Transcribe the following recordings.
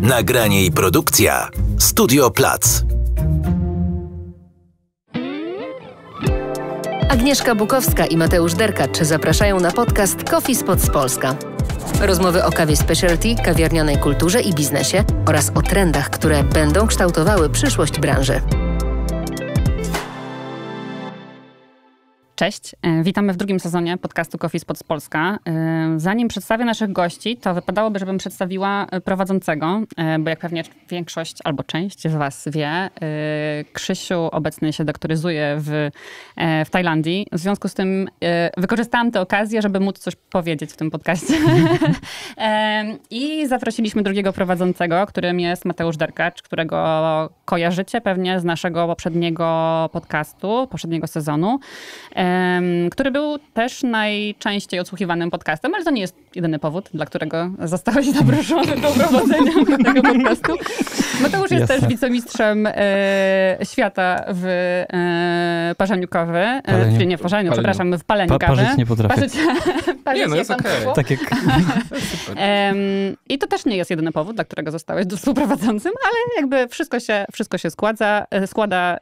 Nagranie i produkcja Studio Plac. Agnieszka Bukowska i Mateusz Derkacz zapraszają na podcast Coffee Spots Polska. Rozmowy o kawie specialty, kawiarnianej kulturze i biznesie oraz o trendach, które będą kształtowały przyszłość branży. Cześć, e, witamy w drugim sezonie podcastu Coffee Spots Polska. E, zanim przedstawię naszych gości, to wypadałoby, żebym przedstawiła e, prowadzącego, bo jak pewnie większość albo część z Was wie, Krzysiu obecnie się doktoryzuje w, w Tajlandii. W związku z tym wykorzystałam tę okazję, żeby móc coś powiedzieć w tym podcaście. I zaprosiliśmy drugiego prowadzącego, którym jest Mateusz Derkacz, którego kojarzycie pewnie z naszego poprzedniego podcastu, poprzedniego sezonu który był też najczęściej odsłuchiwanym podcastem, ale to nie jest jedyny powód, dla którego zostałeś zaproszony do prowadzenia tego podcastu. Mateusz jest też wicemistrzem e, świata w e, parzeniu kawy. E, paleniu. nie w parzeniu, paleniu. przepraszam, w paleniu pa, kawy. nie Parzyć, parzyć nie, no jest okej. Okay. Tak jak... e, I to też nie jest jedyny powód, dla którego zostałeś współprowadzącym, ale jakby wszystko się, wszystko się e, składa, składa e,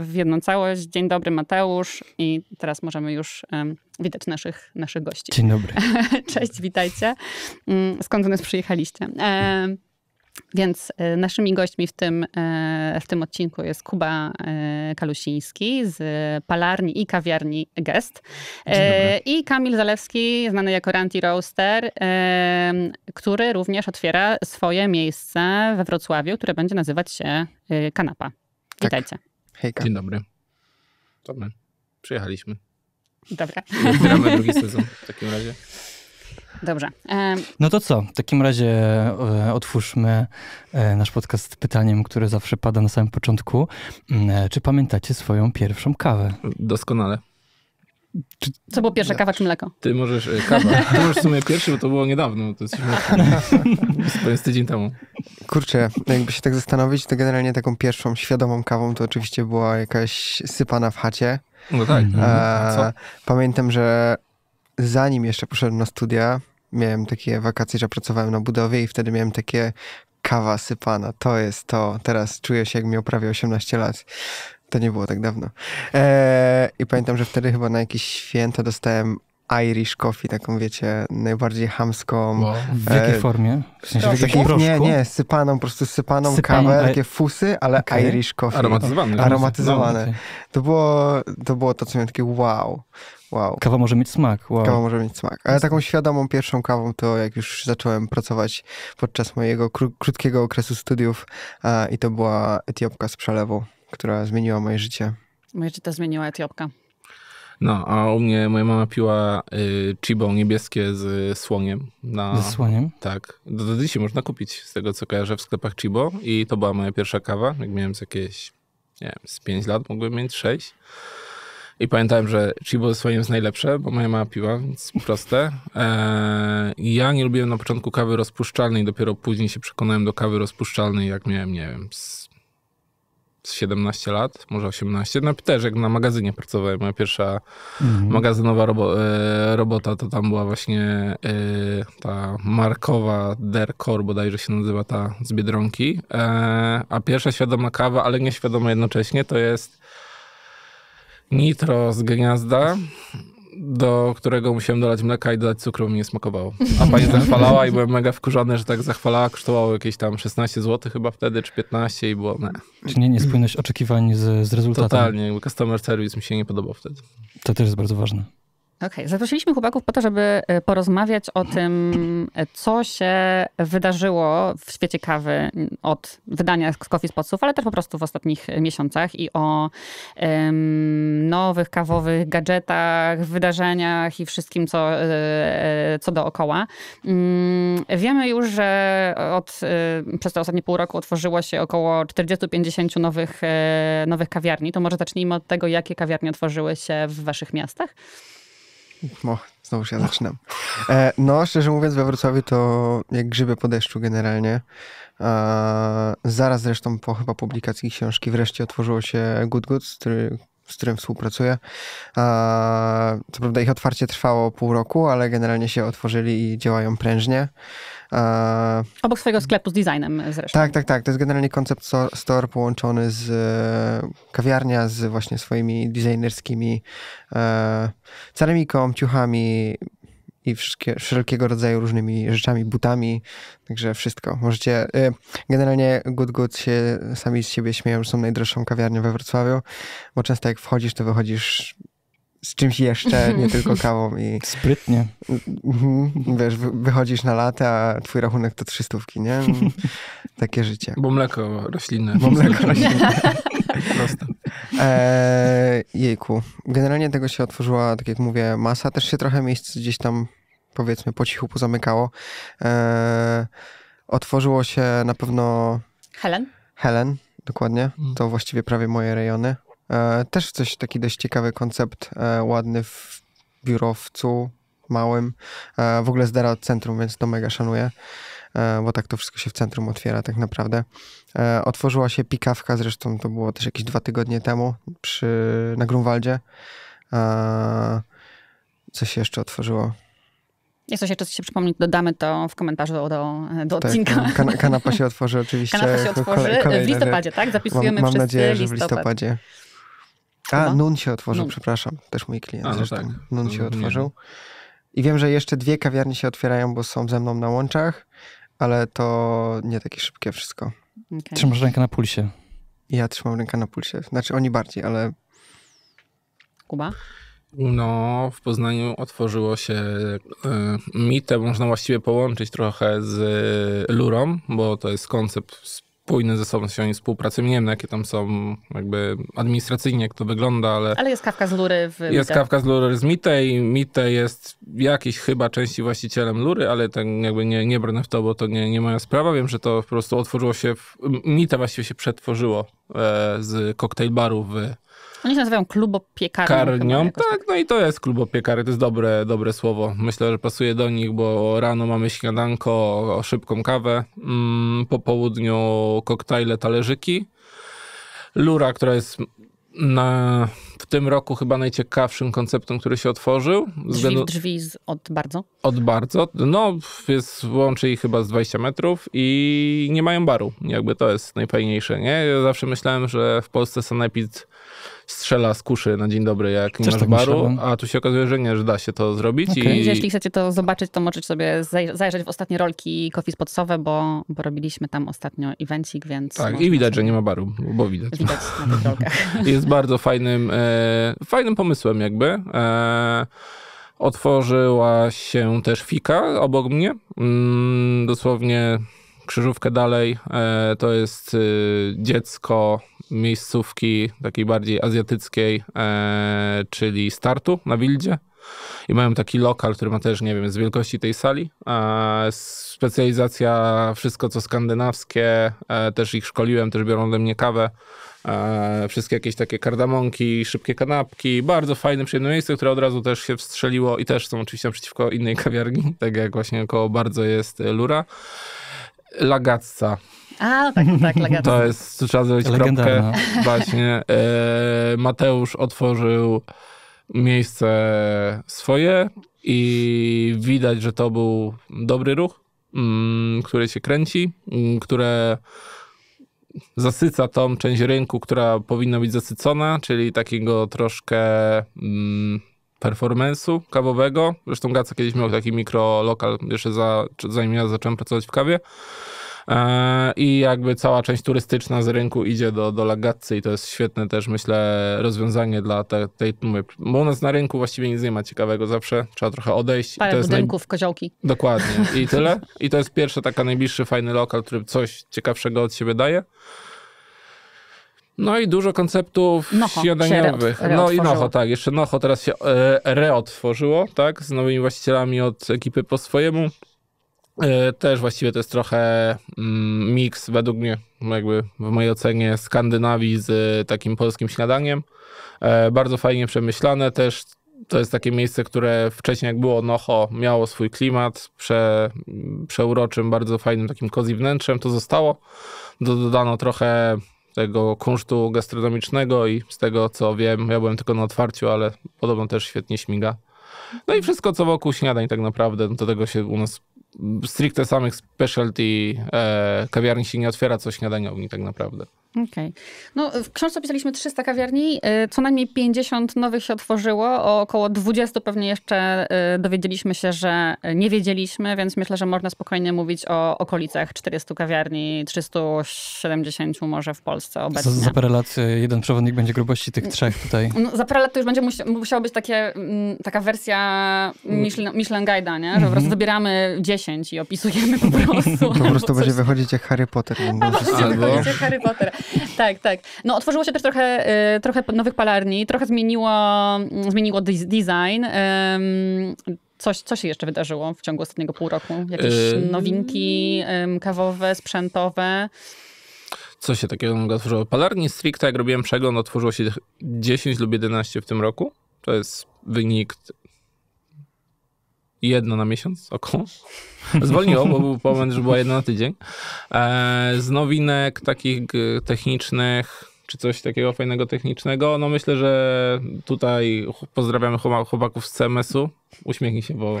w jedną całość. Dzień dobry Mateusz i teraz możemy już um, witać naszych, naszych gości. Dzień dobry. Cześć, witajcie. Mm, skąd do nas przyjechaliście? E, więc naszymi gośćmi w tym, e, w tym odcinku jest Kuba e, Kalusiński z palarni i kawiarni Gest e, i Kamil Zalewski, znany jako Ranty Roaster, który również otwiera swoje miejsce we Wrocławiu, które będzie nazywać się Kanapa. Tak. Witajcie. Tak. Hejka. Dzień dobry. Dobry przyjechaliśmy. Dobra. Wybieramy drugi sezon w takim razie. Dobrze. No to co? W takim razie e, otwórzmy e, nasz podcast pytaniem, które zawsze pada na samym początku. Mm, e, czy pamiętacie swoją pierwszą kawę? Doskonale. Czy... Co było pierwsze, kawa czy mleko? Ty możesz, kawa. Ty możesz w sumie pierwszy, bo to było niedawno, to jest śmieszne. z tydzień temu. Kurczę, jakby się tak zastanowić, to generalnie taką pierwszą świadomą kawą to oczywiście była jakaś sypana w chacie, no tak. No. E, pamiętam, że zanim jeszcze poszedłem na studia, miałem takie wakacje, że pracowałem na budowie i wtedy miałem takie kawa sypana. To jest to. Teraz czuję się, jak miał prawie 18 lat. To nie było tak dawno. E, I pamiętam, że wtedy chyba na jakieś święta dostałem Irish coffee, taką wiecie, najbardziej hamską. Wow. W e, jakiej formie? W sensie w jakiej Nie, nie, sypaną, po prostu sypaną, kawę, takie fusy, ale okay. Irish coffee. Aromatyzowane. Aromatyzowane. No, to było, to było to, co miałem takie wow. Wow. Kawa może mieć smak. Wow. Kawa może mieć smak. Ale taką świadomą pierwszą kawą to jak już zacząłem pracować podczas mojego kró krótkiego okresu studiów i to była Etiopka z przelewu, która zmieniła moje życie. Moje życie zmieniła Etiopka. No, a u mnie moja mama piła y, chibo niebieskie z słoniem. Na, z słoniem? Tak. Do, do dzisiaj można kupić, z tego co kojarzę, w sklepach chibo. I to była moja pierwsza kawa, jak miałem z jakieś, nie wiem, z 5 lat, mogłem mieć 6. I pamiętałem, że chibo z słoniem jest najlepsze, bo moja mama piła, więc proste. E, ja nie lubiłem na początku kawy rozpuszczalnej, dopiero później się przekonałem do kawy rozpuszczalnej, jak miałem, nie wiem, z 17 lat, może 18. No też jak na magazynie pracowałem, moja pierwsza mhm. magazynowa robo e, robota to tam była właśnie y, ta markowa Derkor bodajże się nazywa ta z Biedronki. E, a pierwsza świadoma kawa, ale nieświadoma jednocześnie, to jest Nitro z Gniazda do którego musiałem dolać mleka i dodać cukru, mi nie smakowało. A pani zachwalała i byłem mega wkurzony, że tak zachwalała. Kosztowało jakieś tam 16 zł chyba wtedy, czy 15 i było... Ne. Czy nie niespójność oczekiwań z, z rezultatem? Totalnie, customer service mi się nie podobał wtedy. To też jest bardzo ważne. Okej, okay. zaprosiliśmy chłopaków po to, żeby e, porozmawiać o tym, e, co się wydarzyło w świecie kawy od wydania z Coffee Spotsów, ale też po prostu w ostatnich e, miesiącach i o um, nowych kawowych gadżetach, wydarzeniach i wszystkim, co, co dookoła. Um, wiemy już, że od, przez te ostatnie pół roku otworzyło się około 40-50 nowych, nowych kawiarni. To może zacznijmy od tego, jakie kawiarnie otworzyły się w waszych miastach? No, znowu się zaczynam. E, no, szczerze mówiąc, we Wrocławiu to jak grzyby po deszczu generalnie. E, zaraz zresztą po chyba publikacji książki wreszcie otworzyło się Good Goods, który, z którym współpracuję. E, co prawda ich otwarcie trwało pół roku, ale generalnie się otworzyli i działają prężnie. E, Obok swojego sklepu z designem zresztą. Tak, tak, tak. To jest generalnie koncept store połączony z e, kawiarnia, z właśnie swoimi designerskimi e, ceramiką, ciuchami, i wszelkiego rodzaju różnymi rzeczami, butami, także wszystko. Możecie, generalnie Good Good się sami z siebie śmieją, że są najdroższą kawiarnią we Wrocławiu, bo często jak wchodzisz, to wychodzisz z czymś jeszcze, nie tylko kawą i... Sprytnie. Mhm. Wiesz, wychodzisz na lata, a twój rachunek to trzystówki, nie? No, takie życie. Bo mleko roślinne. Bo mleko roślinne. Proste. Eee, jejku. Generalnie tego się otworzyła, tak jak mówię, masa. Też się trochę miejsc gdzieś tam, powiedzmy, po cichu pozamykało. Eee, otworzyło się na pewno... Helen? Helen, dokładnie. Mhm. To właściwie prawie moje rejony. E, też coś taki dość ciekawy koncept, e, ładny w biurowcu małym. E, w ogóle zdera od centrum, więc to mega szanuję, bo tak to wszystko się w centrum otwiera tak naprawdę. otworzyła się pikawka, zresztą to było też jakieś dwa tygodnie temu przy, na Grunwaldzie. co się jeszcze otworzyło? Jak coś jeszcze się przypomnić dodamy to w komentarzu do, do tak, odcinka. No, kan kanapa się otworzy oczywiście. Kanapa się otworzy w listopadzie, tak? Zapisujemy mam, mam nadzieję, że w listopadzie. A, Nun się otworzył, nun. przepraszam. Też mój klient A, no zresztą. Tak. Nun się otworzył. I wiem, że jeszcze dwie kawiarnie się otwierają, bo są ze mną na łączach, ale to nie takie szybkie wszystko. Okay. Trzymasz rękę na pulsie. Ja trzymam rękę na pulsie. Znaczy oni bardziej, ale... Kuba? No, w Poznaniu otworzyło się y, e, mitę, można właściwie połączyć trochę z e, Lurą, bo to jest koncept spójne ze sobą się oni współpracują. Nie wiem, jakie tam są jakby administracyjnie, jak to wygląda, ale... Ale jest kawka z Lury w Jest Mite. kawka z Lury z Mite i Mite jest jakiś chyba części właścicielem Lury, ale ten tak jakby nie, nie brnę w to, bo to nie, nie moja sprawa. Wiem, że to po prostu otworzyło się... W... Mite właściwie się przetworzyło e, z koktajl baru w oni się nazywają klubopiekarnią. Karnią, tak, tak, no i to jest klubopiekary, to jest dobre, dobre słowo. Myślę, że pasuje do nich, bo rano mamy śniadanko, szybką kawę, mm, po południu koktajle, talerzyki. Lura, która jest na, w tym roku chyba najciekawszym konceptem, który się otworzył. Drzwi względu, drzwi z, od bardzo? Od bardzo. No, jest, łączy ich chyba z 20 metrów i nie mają baru. Jakby to jest najfajniejsze, nie? Ja zawsze myślałem, że w Polsce sanepid strzela z kuszy na dzień dobry, jak Coś nie masz tak baru, myślałem. a tu się okazuje, że nie, że da się to zrobić. Okay. I... Jeśli chcecie to zobaczyć, to możecie sobie zajrzeć w ostatnie rolki Coffee Spotsowe, bo, bo robiliśmy tam ostatnio evencik, więc... Tak, i widać, sobie... że nie ma baru, bo widać. Widać na tych rolkach. Jest bardzo fajnym, e, fajnym pomysłem jakby. E, otworzyła się też fika obok mnie, mm, dosłownie krzyżówkę dalej. E, to jest y, dziecko miejscówki takiej bardziej azjatyckiej, e, czyli startu na Wildzie. I mają taki lokal, który ma też, nie wiem, z wielkości tej sali. E, specjalizacja, wszystko co skandynawskie, e, też ich szkoliłem, też biorą ode mnie kawę. E, wszystkie jakieś takie kardamonki, szybkie kanapki. Bardzo fajne, przyjemne miejsce, które od razu też się wstrzeliło i też są oczywiście przeciwko innej kawiarni, tak jak właśnie koło bardzo jest Lura. Lagacca a, tak, no tak, legenda. To jest, trzeba zrobić Legendarna. kropkę. Właśnie. E, Mateusz otworzył miejsce swoje i widać, że to był dobry ruch, mm, który się kręci, mm, które zasyca tą część rynku, która powinna być zasycona, czyli takiego troszkę mm, performance'u kawowego. Zresztą Gaca kiedyś miał taki mikrolokal jeszcze za, zanim ja zacząłem pracować w kawie. E, i jakby cała część turystyczna z rynku idzie do, do Lagatcy i to jest świetne też, myślę, rozwiązanie dla tej, tej bo u nas na rynku właściwie nic nie ma ciekawego zawsze, trzeba trochę odejść. Parę i budynków, naj... koziołki. Dokładnie i tyle. I to jest pierwszy taka najbliższy fajny lokal, który coś ciekawszego od siebie daje. No i dużo konceptów noho śniadaniowych. No i Noho, tak. Jeszcze Noho teraz się e, reotworzyło, tak? Z nowymi właścicielami od ekipy po swojemu. E, też właściwie to jest trochę mm, miks według mnie, jakby w mojej ocenie, Skandynawii z e, takim polskim śniadaniem. E, bardzo fajnie przemyślane też. To jest takie miejsce, które wcześniej jak było Noho, miało swój klimat prze, przeuroczym, bardzo fajnym takim cozy wnętrzem. To zostało. Dodano trochę tego kunsztu gastronomicznego i z tego co wiem, ja byłem tylko na otwarciu, ale podobno też świetnie śmiga. No i wszystko co wokół śniadań tak naprawdę, do no tego się u nas stricte samych specialty e, kawiarni się nie otwiera, co śniadaniowni tak naprawdę. Okej. Okay. No, w książce opisaliśmy 300 kawiarni, y, co najmniej 50 nowych się otworzyło, o około 20 pewnie jeszcze y, dowiedzieliśmy się, że nie wiedzieliśmy, więc myślę, że można spokojnie mówić o okolicach 400 kawiarni, 370 może w Polsce obecnie. Za, za parę lat y, jeden przewodnik będzie grubości tych mm. trzech tutaj. No, za parę lat to już będzie musia, musiała być takie, mm, taka wersja mm. Michelin, Michelin Guide'a, nie? że mm -hmm. po mhm. prostu wybieramy 10 i opisujemy po prostu. Po prostu będzie wychodzić jak Harry Potter. Albo będzie wychodzić jak Harry Potter. tak, tak. No otworzyło się też trochę, y, trochę nowych palarni, trochę zmieniło, mm, zmieniło design. Coś, co się jeszcze wydarzyło w ciągu ostatniego pół roku? Jakieś nowinki kawowe, sprzętowe? Co się takiego otworzyło? Palarni stricte, jak robiłem przegląd, otworzyło się 10 lub 11 w tym roku. To jest wynik jedno na miesiąc około. Zwolniło, bo był moment, że była jedna na tydzień. E, z nowinek takich technicznych, czy coś takiego fajnego technicznego, no myślę, że tutaj pozdrawiamy chłopaków z CMS-u. Uśmiechnij się, bo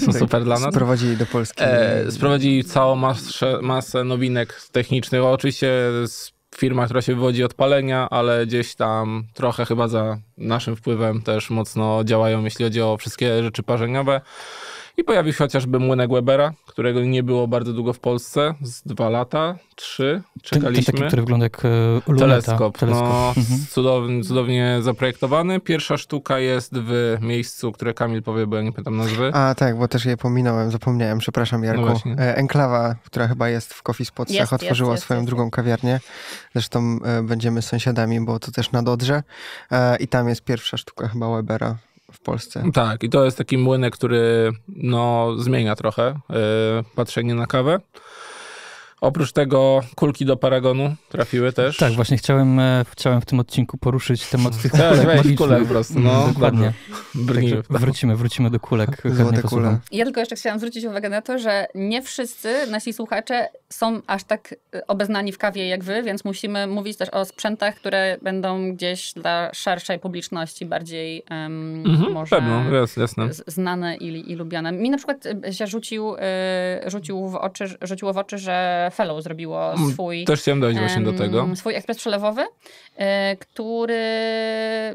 są tak, super dla nas. Sprowadzili do Polski. E, sprowadzili całą masę, masę nowinek technicznych. Oczywiście z firma, która się wywodzi od palenia, ale gdzieś tam trochę chyba za naszym wpływem też mocno działają, jeśli chodzi o wszystkie rzeczy parzeniowe. I pojawił się chociażby młynek Webera, którego nie było bardzo długo w Polsce, z dwa lata, trzy, czekaliśmy. Ten, taki, który wygląda jak e, luneta. Teleskop, no, Teleskop. No, mhm. cudownie, cudownie zaprojektowany. Pierwsza sztuka jest w miejscu, które Kamil powie, bo ja nie pamiętam nazwy. A tak, bo też je pominąłem, zapomniałem, przepraszam no Jarku. No Enklawa, która chyba jest w Coffee Spotsach, otworzyła jest, swoją jest, drugą kawiarnię. Zresztą e, będziemy sąsiadami, bo to też na Dodrze. I tam jest pierwsza sztuka chyba Webera w Polsce. Tak, i to jest taki młynek, który no, zmienia trochę yy, patrzenie na kawę. Oprócz tego kulki do paragonu trafiły też. Tak, właśnie chciałem, e, chciałem w tym odcinku poruszyć temat tych tak, kulek. Tak, kulek po prostu. No, Dokładnie. No. wrócimy, wrócimy do kulek. Złote kule. Ja tylko jeszcze chciałam zwrócić uwagę na to, że nie wszyscy nasi słuchacze są aż tak e, obeznani w kawie jak wy, więc musimy mówić też o sprzętach, które będą gdzieś dla szerszej publiczności bardziej um, mhm, może pewno, jest, jasne. znane i, i lubiane. Mi na przykład e, się rzucił, rzucił w oczy, rzuciło w oczy, że Fellow zrobiło mm, swój... Też chciałem dojść właśnie do tego. Swój ekspres przelewowy, e, który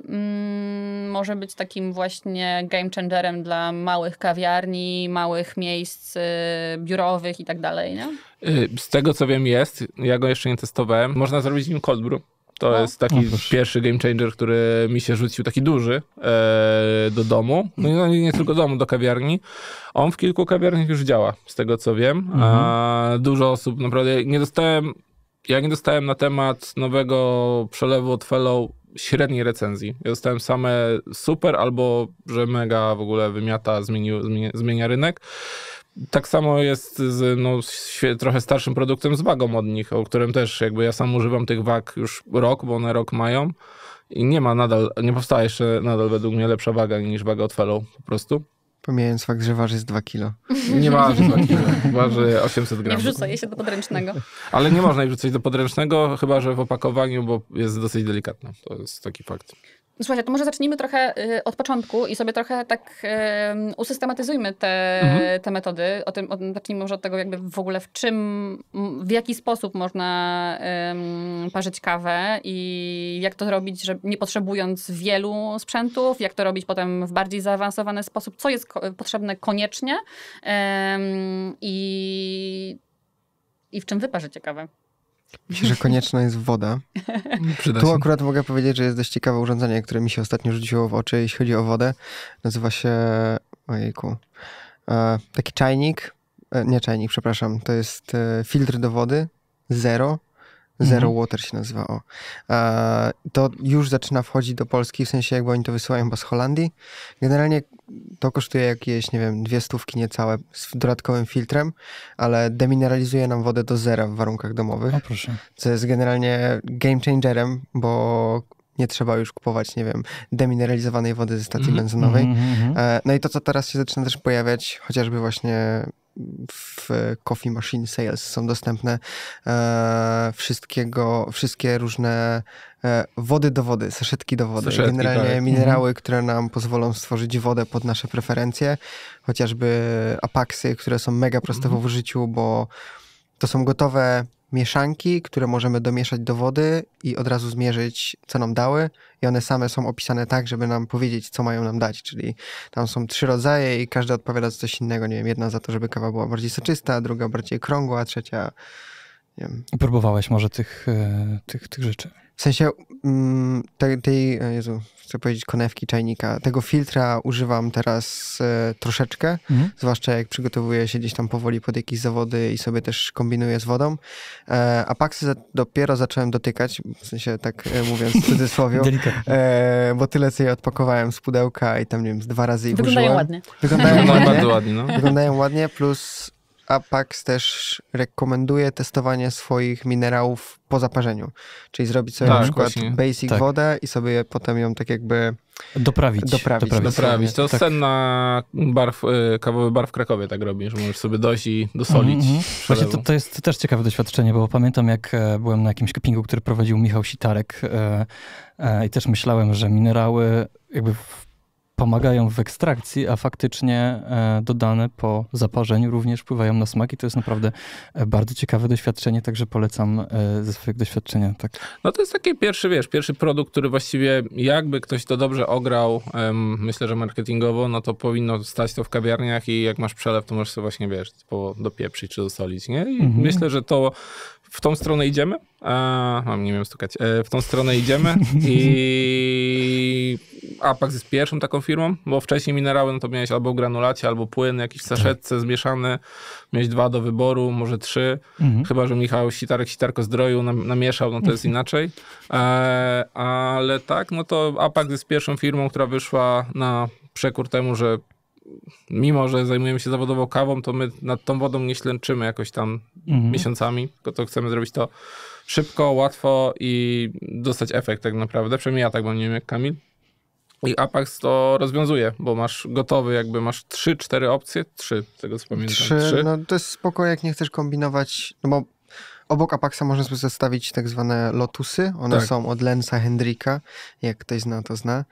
mm, może być takim właśnie game changerem dla małych kawiarni, małych miejsc e, biurowych i tak dalej, y, Z tego co wiem jest, ja go jeszcze nie testowałem, można zrobić z nim cold brew. To no. jest taki no, pierwszy game changer, który mi się rzucił, taki duży, e, do domu. No, no nie, nie tylko do domu, do kawiarni. On w kilku kawiarniach już działa, z tego co wiem. Mhm. A, dużo osób, naprawdę nie dostałem, ja nie dostałem na temat nowego przelewu od Fellow średniej recenzji. Ja dostałem same super albo, że mega w ogóle wymiata, zmienił, zmienia rynek. Tak samo jest z no, trochę starszym produktem z wagą od nich, o którym też jakby ja sam używam tych wag już rok, bo one rok mają i nie ma nadal, nie powstała jeszcze nadal według mnie lepsza waga niż waga od Fellow po prostu. Pomijając fakt, że waży z 2 kilo. Nie waży 2 kilo, waży 800 gramów. Nie wrzuca się do podręcznego. Ale nie można jej wrzucać do podręcznego, chyba że w opakowaniu, bo jest dosyć delikatna To jest taki fakt. Słuchajcie, to może zacznijmy trochę y, od początku i sobie trochę tak usystematyzujmy te, mhm. te metody. O tym, o, zacznijmy może od tego, jakby w ogóle w czym, w jaki sposób można parzyć kawę i jak to robić, że nie potrzebując wielu sprzętów, jak to robić potem w bardziej zaawansowany sposób, co jest ko potrzebne koniecznie i, i w czym wyparzycie kawę. Myślę, że konieczna jest woda. tu akurat mogę powiedzieć, że jest dość ciekawe urządzenie, które mi się ostatnio rzuciło w oczy, jeśli chodzi o wodę. Nazywa się... Ojejku. E, taki czajnik. E, nie czajnik, przepraszam. To jest e, filtr do wody. Zero Zero mhm. Water się nazywa, o. E, to już zaczyna wchodzić do Polski, w sensie jakby oni to wysyłają chyba z Holandii. Generalnie to kosztuje jakieś, nie wiem, dwie stówki niecałe z dodatkowym filtrem, ale demineralizuje nam wodę do zera w warunkach domowych. O, proszę. Co jest generalnie game changerem, bo nie trzeba już kupować, nie wiem, demineralizowanej wody ze stacji mhm, benzynowej. Mm -hmm. No i to, co teraz się zaczyna też pojawiać, chociażby właśnie w Coffee Machine Sales są dostępne e, wszystkiego, wszystkie różne e, wody do wody, saszetki do wody, saszetki, generalnie tak. minerały, mhm. które nam pozwolą stworzyć wodę pod nasze preferencje, chociażby apaksy, które są mega proste mhm. w użyciu, bo to są gotowe mieszanki, które możemy domieszać do wody i od razu zmierzyć, co nam dały. I one same są opisane tak, żeby nam powiedzieć, co mają nam dać. Czyli tam są trzy rodzaje i każda odpowiada za coś innego. Nie wiem, jedna za to, żeby kawa była bardziej soczysta, druga bardziej krągła, trzecia. Nie wiem. Próbowałeś może tych, e, tych, tych rzeczy? W sensie mm, tej, tej Jezu, chcę powiedzieć konewki czajnika, tego filtra używam teraz e, troszeczkę, mhm. zwłaszcza jak przygotowuję się gdzieś tam powoli pod jakieś zawody i sobie też kombinuję z wodą. E, a paksy za, dopiero zacząłem dotykać, w sensie tak e, mówiąc w cudzysłowie, e, bo tyle co je odpakowałem z pudełka i tam nie wiem, z dwa razy i Wyglądają ładnie. Wyglądają ładnie. ładnie, no. Wyglądają ładnie, plus Apax też rekomenduje testowanie swoich minerałów po zaparzeniu. Czyli zrobić sobie tak, na przykład właśnie. basic tak. wodę i sobie potem ją tak jakby doprawić. Doprawić. doprawić. doprawić. To tak. na barw, y, kawowy bar w Krakowie tak robi, że możesz sobie dojść i dosolić. Mm -hmm. Właśnie to, to jest też ciekawe doświadczenie, bo pamiętam jak e, byłem na jakimś cuppingu, który prowadził Michał Sitarek e, e, i też myślałem, że minerały jakby w pomagają w ekstrakcji, a faktycznie e, dodane po zaparzeniu również wpływają na smak i to jest naprawdę e, bardzo ciekawe doświadczenie, także polecam e, ze swojego doświadczenia. Tak. No to jest taki pierwszy, wiesz, pierwszy produkt, który właściwie jakby ktoś to dobrze ograł, myślę, że marketingowo, no to powinno stać to w kawiarniach i jak masz przelew, to możesz sobie właśnie, wiesz, dopieprzyć czy dosolić, nie? I mhm. myślę, że to w tą stronę idziemy. A, mam, nie wiem stukać. W tą stronę idziemy i Apex jest pierwszą taką firmą, bo wcześniej minerały no to miałeś albo granulacie, albo płyn jakiś w saszetce zmieszany, miałeś dwa do wyboru, może trzy, mhm. chyba, że Michał Sitarek Sitarko zdroju namieszał, no to jest mhm. inaczej, e, ale tak, no to Apex jest pierwszą firmą, która wyszła na przekór temu, że mimo, że zajmujemy się zawodowo kawą, to my nad tą wodą nie ślęczymy jakoś tam mhm. miesiącami, tylko to chcemy zrobić to szybko, łatwo i dostać efekt tak naprawdę. Przynajmniej ja tak, bo nie wiem jak Kamil. I Apex to rozwiązuje, bo masz gotowy, jakby masz 3-4 opcje, 3 z tego co pamiętam. 3, 3. No to jest spoko, jak nie chcesz kombinować, no bo obok Apexa można sobie zostawić tak zwane Lotusy, one tak. są od Lensa Hendrika, jak ktoś zna, to zna.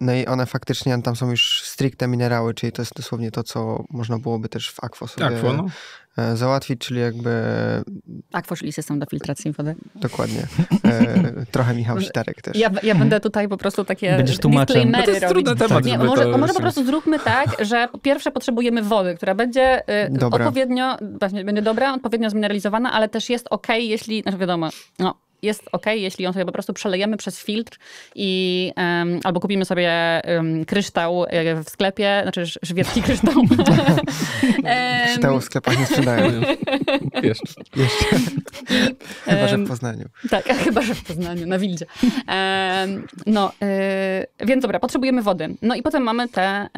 no i one faktycznie, tam są już stricte minerały, czyli to jest dosłownie to, co można byłoby też w Aquo sobie Aquo, no. E, załatwić, czyli jakby... Akwo, system do filtracji wody. Dokładnie. E, trochę Michał Sitarek też. Ja, ja będę tutaj po prostu takie Będziesz tłumaczem. No to jest trudny temat. Nie, może, to... może po prostu zróbmy tak, że po pierwsze potrzebujemy wody, która będzie e, dobra. odpowiednio, właśnie, będzie dobra, odpowiednio zmineralizowana, ale też jest ok, jeśli, no wiadomo, no jest ok, jeśli ją sobie po prostu przelejemy przez filtr i um, albo kupimy sobie um, kryształ e, w sklepie, znaczy żwirki kryształ. kryształu w sklepach nie sprzedają Jeszcze. jeszcze. I, chyba, że w Poznaniu. Tak, chyba, że w Poznaniu, na Wildzie. no, e, więc dobra, potrzebujemy wody. No i potem mamy te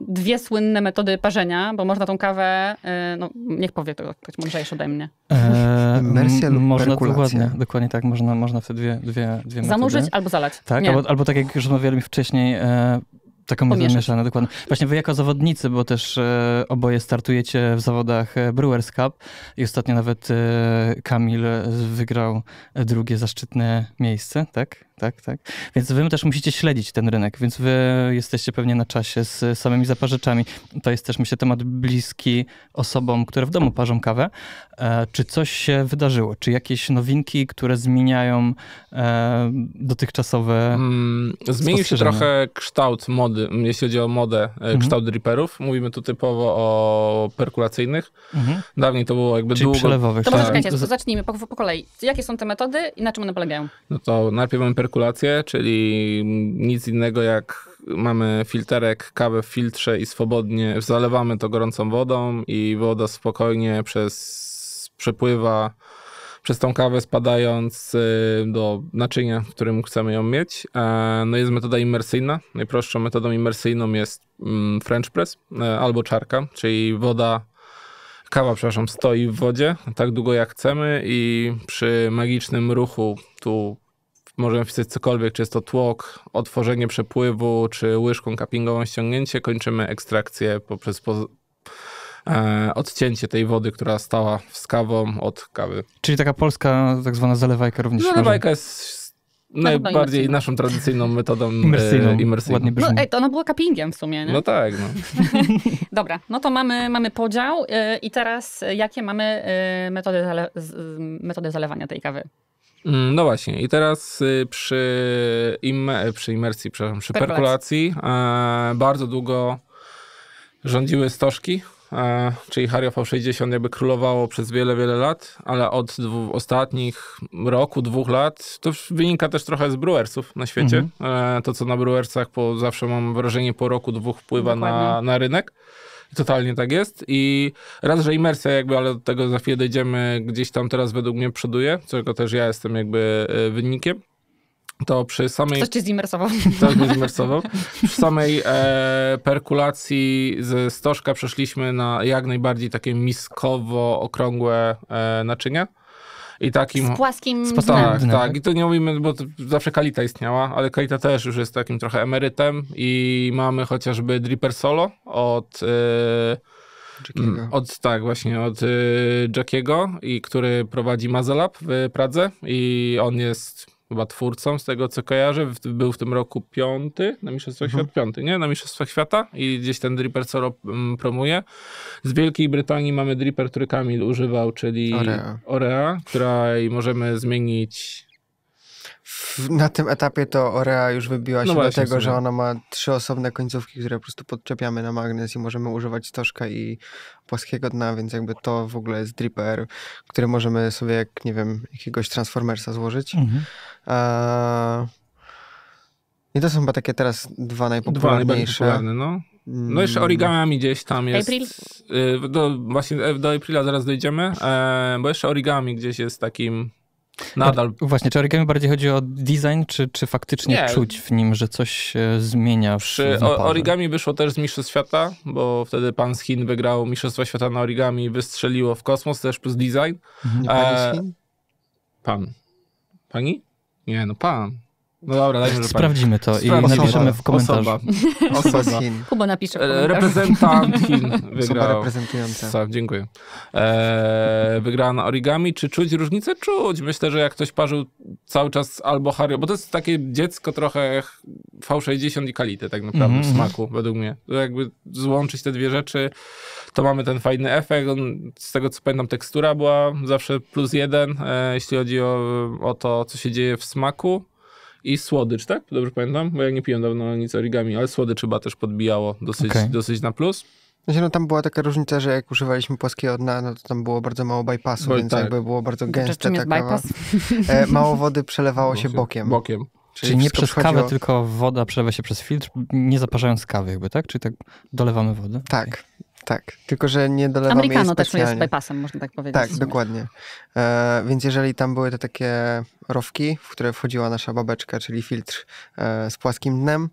dwie słynne metody parzenia, bo można tą kawę, e, no niech powie to ktoś mądrzejszy ode mnie. Eee, Mersja lub można perkulacja. Dokładnie, dokładnie tak. Można, można w te dwie, dwie, dwie Zanurzyć albo zalać. Tak, albo, albo, tak jak już mówiłem wcześniej, e, Taką metodę mieszaną, dokładnie. Właśnie wy jako zawodnicy, bo też e, oboje startujecie w zawodach e, Brewers Cup i ostatnio nawet e, Kamil wygrał e, drugie zaszczytne miejsce, tak? tak, tak. Więc wy też musicie śledzić ten rynek, więc wy jesteście pewnie na czasie z samymi zaparzeczami. To jest też, myślę, temat bliski osobom, które w domu parzą kawę. E, czy coś się wydarzyło? Czy jakieś nowinki, które zmieniają e, dotychczasowe mm, Zmienił się trochę kształt mody, mm, jeśli chodzi o modę, e, mhm. kształt Mówimy tu typowo o perkulacyjnych. Mhm. Dawniej to było jakby Czyli długo... przelewowych. To tak. poczekajcie, zacznijmy po, po, kolei. Jakie są te metody i na czym one polegają? No to najpierw mamy perkulację cyrkulację, czyli nic innego jak mamy filterek, kawę w filtrze i swobodnie zalewamy to gorącą wodą i woda spokojnie przez przepływa przez tą kawę spadając y, do naczynia, w którym chcemy ją mieć. E, no jest metoda imersyjna. Najprostszą metodą imersyjną jest mm, French press e, albo czarka, czyli woda kawa, przepraszam, stoi w wodzie tak długo jak chcemy i przy magicznym ruchu, tu Możemy wpisać cokolwiek, czy jest to tłok, otworzenie przepływu, czy łyżką cuppingową ściągnięcie. Kończymy ekstrakcję poprzez e, odcięcie tej wody, która stała z kawą od kawy. Czyli taka polska tak zwana zalewajka również. No, zalewajka może... jest najbardziej no, naszą tradycyjną metodą imersyjną. E, imersyjną. Ładnie no, brzmi. No, ej, to ona była cuppingiem w sumie, nie? No tak. No. Dobra, no to mamy, mamy podział e, i teraz e, jakie mamy e, metody, zale- metody zalewania tej kawy? Mm, no właśnie, i teraz y, przy, im, e, przy imersji, przepraszam, przy perkulacji, perkulacji e, bardzo długo rządziły stożki, e, czyli Harry V60 jakby królowało przez wiele, wiele lat, ale od dwu, ostatnich roku, dwóch lat, to wynika też trochę z Brewersów na świecie. Mhm. E, to, co na Brewersach po, zawsze mam wrażenie po roku, dwóch wpływa na, na rynek. Totalnie tak jest i raz, że imersja jakby, ale do tego za chwilę dojdziemy, gdzieś tam teraz według mnie przoduje, czego też ja jestem jakby e, wynikiem to przy samej... coś cię zimersował. Ktoś tak, mnie zimersował. Przy samej e, perkulacji ze stożka przeszliśmy na jak najbardziej takie miskowo okrągłe e, naczynia. I takim... Z płaskim... Z tak, tak. I to nie mówimy, bo zawsze Kalita istniała, ale Kalita też już jest takim trochę emerytem i mamy chociażby Dripper Solo od... E, Jackiego. Mm, od, tak, właśnie od y, Jackiego, i który prowadzi Mazelab w Pradze i on jest chyba twórcą, z tego co kojarzę. Był w tym roku piąty na Mistrzostwach mhm. Świata, piąty, nie? Na Mistrzostwach Świata i gdzieś ten Dripper co promuje. Z Wielkiej Brytanii mamy Dripper, który Kamil używał, czyli Orea, Orea której możemy zmienić na tym etapie to Orea już wybiła no się no do tego, że ona ma trzy osobne końcówki, które po prostu podczepiamy na magnes i możemy używać stożka i płaskiego dna, więc jakby to w ogóle jest dripper, który możemy sobie jak, nie wiem, jakiegoś transformersa złożyć. Mhm. A... I to są chyba takie teraz dwa najpopularniejsze. Dwa no. No jeszcze mm. origami gdzieś tam jest. April? Y, do, właśnie e, do Aprila zaraz dojdziemy, e, bo jeszcze origami gdzieś jest takim Nadal. Właśnie, czy origami bardziej chodzi o design, czy, czy faktycznie nie. czuć w nim, że coś się zmienia? W, Przy origami wyszło też z Mistrzostw Świata, bo wtedy pan z Chin wygrał Mistrzostwa Świata na origami i wystrzeliło w kosmos, też plus design. Mhm. E, pan. Pani? Nie, no pan. No dobra, dajmy, Sprawdzimy to i Sprawdź. napiszemy w komentarzu. Osoba. Osoba. Chin. Kuba napisze e, Reprezentant Chin wygrał. Osoba dziękuję. Eee, wygrała na origami. Czy czuć różnicę? Czuć. Myślę, że jak ktoś parzył cały czas albo Harry, bo to jest takie dziecko trochę V60 i Kality tak naprawdę mm -hmm. w mhm. smaku, według mnie. To jakby złączyć te dwie rzeczy, to mamy ten fajny efekt. z tego co pamiętam, tekstura była zawsze plus jeden, e, jeśli chodzi o, o to, co się dzieje w smaku i słodycz, tak? Dobrze pamiętam? Bo ja nie piłem dawno nic origami, ale słodycz chyba też podbijało dosyć, okay. dosyć na plus. Znaczy, no tam była taka różnica, że jak używaliśmy płaskiego dna, no to tam było bardzo mało bypassu, Bo, więc tak. jakby było bardzo gęste. Czym bypass? E, mało wody przelewało się bokiem. Bokiem. Czyli, Czyli nie przez kawę, tylko woda przelewa się przez filtr, nie zaparzając kawy jakby, tak? Czyli tak dolewamy wodę? Tak. Tak, tylko że nie dolewamy Americano też jest bypassem, można tak powiedzieć. Tak, dokładnie. E, więc jeżeli tam były te takie rowki, w które wchodziła nasza babeczka, czyli filtr e, z płaskim dnem,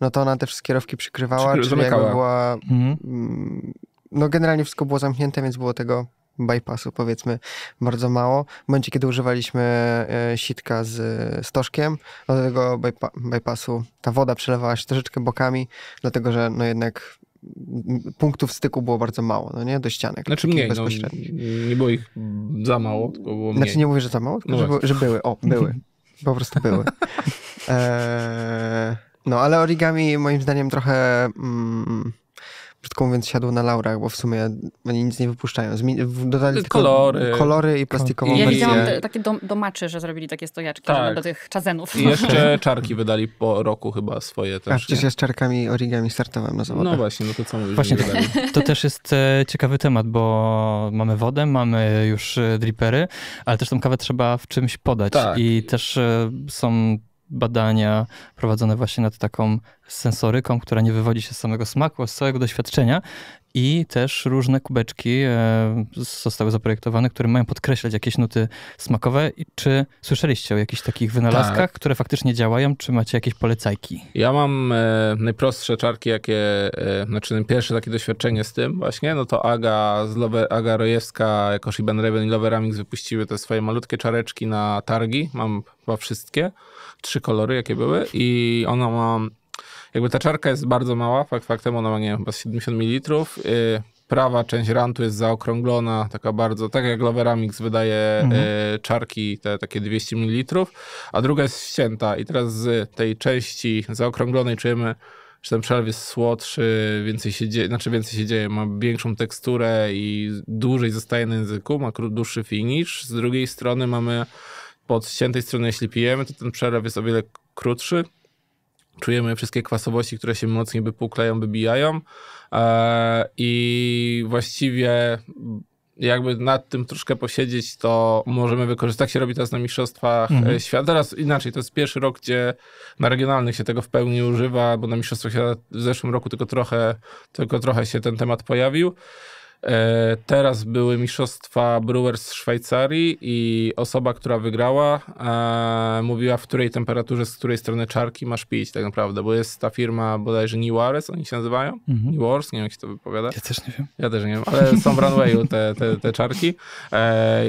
no to ona te wszystkie rowki przykrywała, Przykry, czyli jakby była... Mhm. Mm, no generalnie wszystko było zamknięte, więc było tego bypassu powiedzmy bardzo mało. W momencie, kiedy używaliśmy e, sitka z stożkiem, no do tego bypa bypassu ta woda przelewała się troszeczkę bokami, dlatego że no jednak punktów styku było bardzo mało, no nie? Do ścianek. Znaczy mniej, no, bezpośrednich. No, nie było ich za mało, tylko było znaczy, mniej. Znaczy nie mówię, że za mało, tylko no że, że, były. O, były. Po prostu były. E, no ale origami moim zdaniem trochę... Mm, brzydko mówiąc, siadło na laurach, bo w sumie oni nic nie wypuszczają. Zmi- dodali kolory. kolory i plastikową I... Ja widziałam te, takie dom, domaczy, że zrobili takie stojaczki tak. do tych czazenów. I jeszcze czarki wydali po roku chyba swoje też. A przecież ja z czarkami origami startowałem na zawodach. No właśnie, no to co mówisz? Właśnie, to też jest e, ciekawy temat, bo mamy wodę, mamy już e, drippery, ale też tą kawę trzeba w czymś podać. Tak. I też e, są badania prowadzone właśnie nad taką sensoryką, która nie wywodzi się z samego smaku, a z całego doświadczenia. I też różne kubeczki e, zostały zaprojektowane, które mają podkreślać jakieś nuty smakowe. I czy słyszeliście o jakichś takich wynalazkach, tak. które faktycznie działają? Czy macie jakieś polecajki? Ja mam e, najprostsze czarki, jakie, e, znaczy pierwsze takie doświadczenie z tym właśnie, no to Aga, z Lover, Aga Rojewska jako Shiban Raven i Loveramix wypuściły te swoje malutkie czareczki na targi. Mam chyba wszystkie trzy kolory, jakie były mhm. i ona ma, jakby ta czarka jest bardzo mała, fakt faktem ona ma, nie wiem, chyba 70 ml. Yy, prawa część rantu jest zaokrąglona, taka bardzo, tak jak Loveramix wydaje y, mhm. czarki, te takie 200 ml, a druga jest ścięta i teraz z tej części zaokrąglonej czujemy, że ten przelew jest słodszy, więcej się dzieje, znaczy więcej się dzieje, ma większą teksturę i dłużej zostaje na języku, ma dłuższy finish. Z drugiej strony mamy po ściętej stronie, jeśli pijemy, to ten przelew jest o wiele krótszy. Czujemy wszystkie kwasowości, które się mocniej wypuklają, wybijają e, i właściwie jakby nad tym troszkę posiedzieć, to możemy wykorzystać. Tak się robi teraz na Mistrzostwach e, mhm. Świata. Teraz inaczej, to jest pierwszy rok, gdzie na regionalnych się tego w pełni używa, bo na Mistrzostwach Świata w zeszłym roku tylko trochę, tylko trochę się ten temat pojawił. E, teraz były mistrzostwa Brewers z Szwajcarii i osoba, która wygrała, e, mówiła, w której temperaturze, z której strony czarki masz pić tak naprawdę, bo jest ta firma bodajże Niwares, oni się nazywają? Mhm. Niwars, nie wiem, jak się to wypowiada. Ja też nie wiem. Ja też nie wiem, ale są w runwayu te, te, te czarki. E,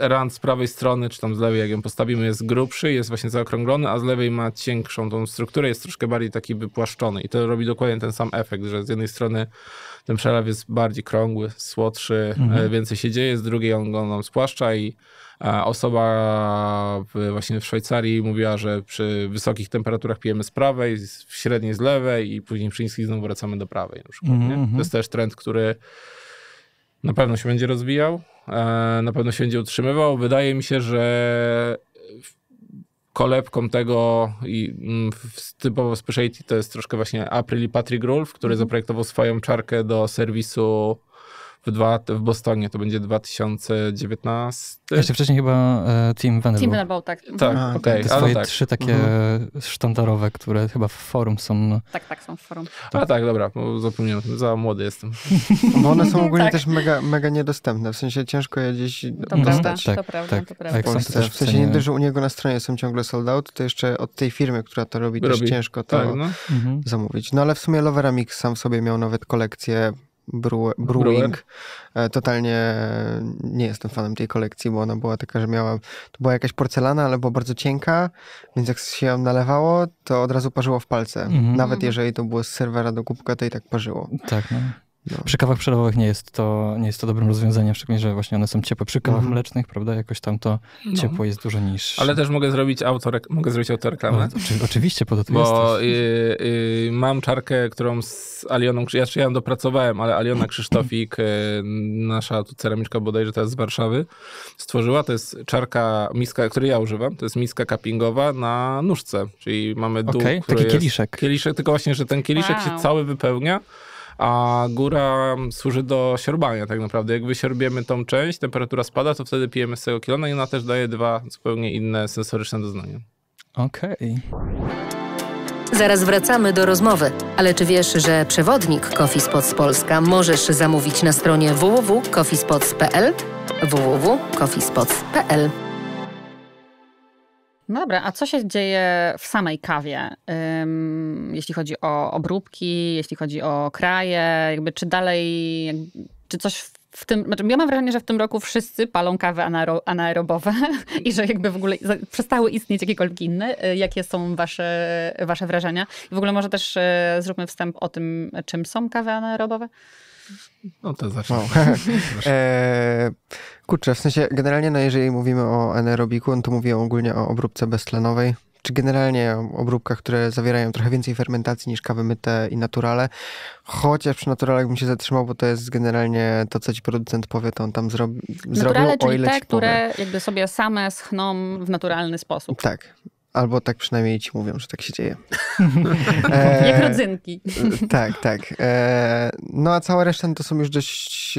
rand z prawej strony, czy tam z lewej, jak ją postawimy, jest grubszy, jest właśnie zaokrąglony, a z lewej ma ciększą tą strukturę, jest troszkę bardziej taki wypłaszczony i to robi dokładnie ten sam efekt, że z jednej strony ten przelew jest bardziej krągły, słodszy, e, mhm. więcej się dzieje, z drugiej on, go nam spłaszcza i e, Osoba właśnie w Szwajcarii mówiła, że przy wysokich temperaturach pijemy z prawej, w średniej z lewej i później przy niskich znowu wracamy do prawej. Na przykład, mm -hmm. To mhm. jest też trend, który na pewno się będzie rozwijał, e, na pewno się będzie utrzymywał. Wydaje mi się, że kolebką tego i mm, typowo specialty to jest troszkę właśnie April i Patrick Rolf, który mhm. zaprojektował swoją czarkę do serwisu w, dwa, w Bostonie, to będzie 2019. Jeszcze wcześniej chyba e, Team Venable. Team Venable, tak. Tak, mhm. Okay. Te swoje tak. trzy takie mhm. sztandarowe, które chyba w forum są. No. Tak, tak, są w forum. A tak, dobra, zapomniałem, za młody jestem. No bo one są ogólnie tak. też mega, mega niedostępne, w sensie ciężko je gdzieś to dostać. Prawda, tak, to prawda, tak. to prawda. W, Polsce. w sensie nie dość, że u niego na stronie są ciągle sold out, to jeszcze od tej firmy, która to robi, robi. też ciężko to tak, no. Mhm. zamówić. No ale w sumie Lovera Mix sam sobie miał nawet kolekcję Brew Brewing. Brewer. Totalnie nie jestem fanem tej kolekcji, bo ona była taka, że miała, to była jakaś porcelana, ale była bardzo cienka, więc jak się ją nalewało, to od razu parzyło w palce. Mm -hmm. Nawet jeżeli to było z serwera do kubka, to i tak parzyło. Tak, no. No. Przy kawach przelewowych nie jest, to, nie jest to dobrym rozwiązaniem, szczególnie, że właśnie one są ciepłe. Przy kawach mm. mlecznych, prawda, jakoś tam to no. ciepło jest dużo niż. Ale też mogę zrobić, autorek mogę zrobić autoreklamę. No, oczy, oczywiście, po to Bo y, y, mam czarkę, którą z Alioną, ja się ją dopracowałem, ale Aliona Krzysztofik, y, nasza tu ceramiczka bodajże teraz z Warszawy, stworzyła. To jest czarka, miska, której ja używam, to jest miska cuppingowa na nóżce, czyli mamy dół, okay, który taki jest, kieliszek. Kieliszek, tylko właśnie, że ten kieliszek wow. się cały wypełnia a góra służy do siorbania tak naprawdę. Jak wysiorbiemy tą część, temperatura spada, to wtedy pijemy z tego kilona i ona też daje dwa zupełnie inne sensoryczne doznania. Okej. Okay. Zaraz wracamy do rozmowy, ale czy wiesz, że przewodnik Coffee Spots Polska możesz zamówić na stronie www.coffeespots.pl www.coffeespots.pl no dobra, a co się dzieje w samej kawie, um, jeśli chodzi o obróbki, jeśli chodzi o kraje, jakby czy dalej, czy coś w tym, znaczy ja mam wrażenie, że w tym roku wszyscy palą kawy anaero, anaerobowe i że jakby w ogóle przestały istnieć jakiekolwiek inne. Y, jakie są wasze, wasze wrażenia? I w ogóle może też y, zróbmy wstęp o tym, czym są kawy anaerobowe? No to zawsze. Wow. e, kurczę, w sensie generalnie, no jeżeli mówimy o anaerobiku, on no to mówię ogólnie o obróbce beztlenowej, czy generalnie obróbkach, które zawierają trochę więcej fermentacji niż kawy myte i naturale. Chociaż przy naturalach bym się zatrzymał, bo to jest generalnie to, co ci producent powie, to on tam zrobi, naturale, zrobił, czyli o ile te, które jakby sobie same schną w naturalny sposób. Tak. Albo tak przynajmniej ci mówią, że tak się dzieje. E, Jak rodzynki. tak, tak. E, no a cała reszta to są już dość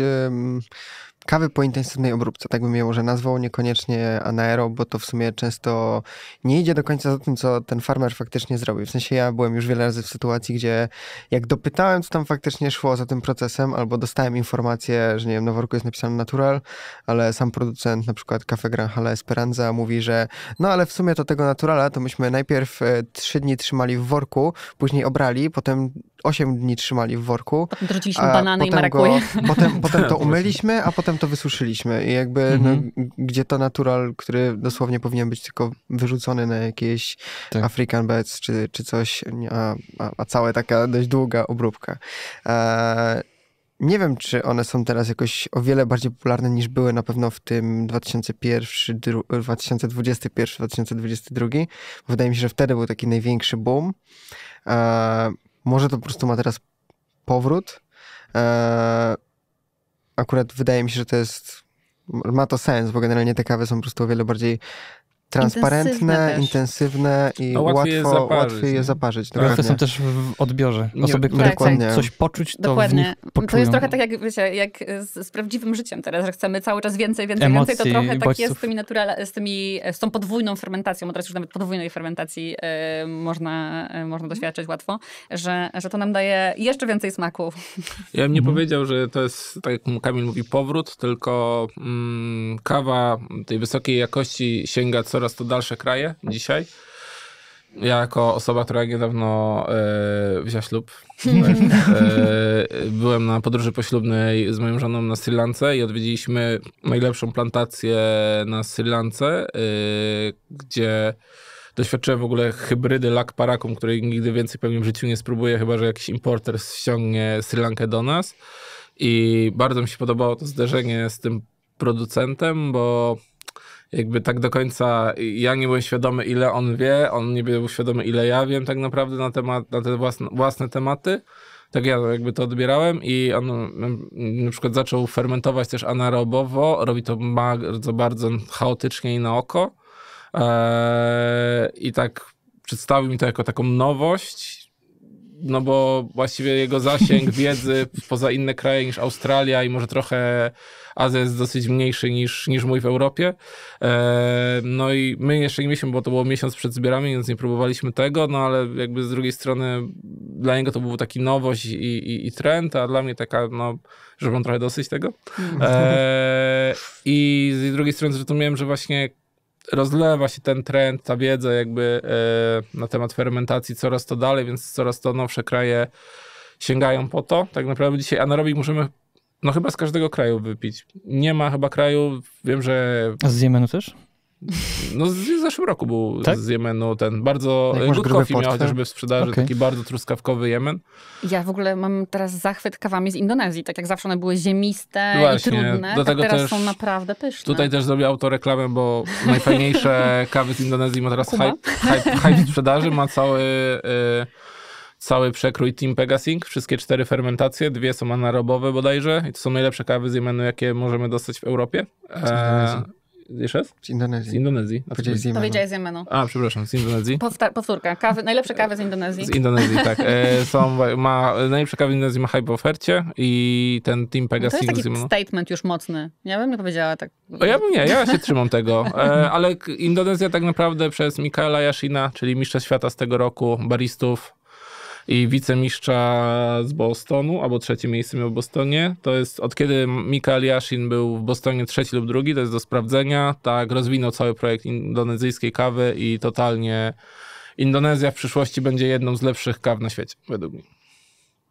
kawy po intensywnej obróbce, tak bym je może nazwał, niekoniecznie anaero, bo to w sumie często nie idzie do końca za tym, co ten farmer faktycznie zrobił. W sensie ja byłem już wiele razy w sytuacji, gdzie jak dopytałem, co tam faktycznie szło za tym procesem, albo dostałem informację, że nie wiem, na worku jest napisane natural, ale sam producent, na przykład Cafe Hale Esperanza mówi, że no ale w sumie to tego naturala to myśmy najpierw e, trzy dni trzymali w worku, później obrali, potem 8 dni trzymali w worku. Potem trociliśmy banany i marakuje. Potem, potem to umyliśmy, a potem to wysuszyliśmy. I jakby no, mhm. no, gdzie to natural, który dosłownie powinien być tylko wyrzucony na jakieś tak. African Beds czy, czy coś, a, a, a cała taka dość długa obróbka. E, nie wiem, czy one są teraz jakoś o wiele bardziej popularne niż były na pewno w tym 2001, 2021, 2022. Wydaje mi się, że wtedy był taki największy boom. E, może to po prostu ma teraz powrót. E, akurat wydaje mi się, że to jest. Ma to sens, bo generalnie te kawy są po prostu o wiele bardziej transparentne, intensywne, intensywne i A łatwiej łatwo, je zaparzyć, łatwiej je zaparzyć. Łatwe są też w odbiorze. Osoby, które tak, chcą tak. coś poczuć, to Dokładnie. To jest trochę tak jak, wiecie, jak z, z, prawdziwym życiem teraz, że chcemy cały czas więcej, więcej, Emocji, więcej. To trochę bodźców. tak jest z, tymi naturala, z, tymi, z tą podwójną fermentacją, od teraz już nawet podwójnej fermentacji y, można, y, można doświadczyć łatwo, że, że to nam daje jeszcze więcej smaku. Ja bym nie mhm. powiedział, że to jest, tak jak Kamil mówi, powrót, tylko mm, kawa tej wysokiej jakości sięga co coraz to dalsze kraje dzisiaj. Ja jako osoba, która niedawno e, wzięła ślub, e, e, byłem na podróży poślubnej z moją żoną na Sri Lance i odwiedziliśmy najlepszą plantację na Sri Lance, e, gdzie doświadczyłem w ogóle hybrydy lak parakum, której nigdy więcej pewnie w życiu nie spróbuję, chyba że jakiś importer ściągnie Sri Lankę do nas. I bardzo mi się podobało to zderzenie z tym producentem, bo jakby tak do końca ja nie byłem świadomy, ile on wie, on nie był świadomy, ile ja wiem tak naprawdę na, temat, na te własne, własne tematy. Tak ja jakby to odbierałem i on mm, na przykład zaczął fermentować też anaerobowo, robi to bardzo, bardzo chaotycznie i na oko. Eee, I tak przedstawił mi to jako taką nowość, no bo właściwie jego zasięg wiedzy poza inne kraje niż Australia i może trochę Azja jest dosyć mniejszy niż, niż mój w Europie. E, no i my jeszcze nie mieliśmy, bo to było miesiąc przed zbierami, więc nie próbowaliśmy tego, no ale jakby z drugiej strony dla niego to był taki nowość i, i, i trend, a dla mnie taka, no, że mam trochę dosyć tego. E, mm. I z drugiej strony zrozumiałem, że właśnie rozlewa się ten trend, ta wiedza jakby e, na temat fermentacji coraz to dalej, więc coraz to nowsze kraje sięgają po to. Tak naprawdę dzisiaj anaerobik możemy no chyba z każdego kraju wypić. Nie ma chyba kraju, wiem, że... A z Jemenu też? No z, w zeszłym roku był tak? z Jemenu ten bardzo... Jak Good Coffee miał tak? chociażby w sprzedaży, okay. taki bardzo truskawkowy Jemen. Ja w ogóle mam teraz zachwyt kawami z Indonezji, tak jak zawsze one były ziemiste Właśnie, i trudne, do tak tego tak teraz też, są naprawdę pyszne. Tutaj też zrobię autoreklamę, bo najfajniejsze kawy z Indonezji ma teraz hype, hype, hype, sprzedaży, ma cały... Y, cały przekrój Team Pegasing, wszystkie cztery fermentacje, dwie są anaerobowe bodajże i to są najlepsze kawy z Jemenu, jakie możemy dostać w Europie. E, jeszcze raz? Z Indonezji. Z Indonezji. Powiedziałeś z Jemenu. Powiedziałeś z Jemenu. A, przepraszam, z Indonezji. Powta- powtórka. Kawy, najlepsze kawy z Indonezji. Z Indonezji, tak. E, są, ma, najlepsze kawy z Indonezji ma hype w ofercie i ten Team Pegasus no To jest taki statement już mocny. Ja bym nie powiedziała tak. O, ja bym nie, ja się trzymam tego. E, ale Indonezja tak naprawdę przez Mikaela Yashina, czyli mistrza świata z tego roku, baristów, i wicemistrza z Bostonu, albo trzecie miejsce miał w Bostonie. To jest od kiedy Mikael Yashin był w Bostonie trzeci lub drugi, to jest do sprawdzenia. Tak, rozwinął cały projekt indonezyjskiej kawy i totalnie Indonezja w przyszłości będzie jedną z lepszych kaw na świecie, według mnie.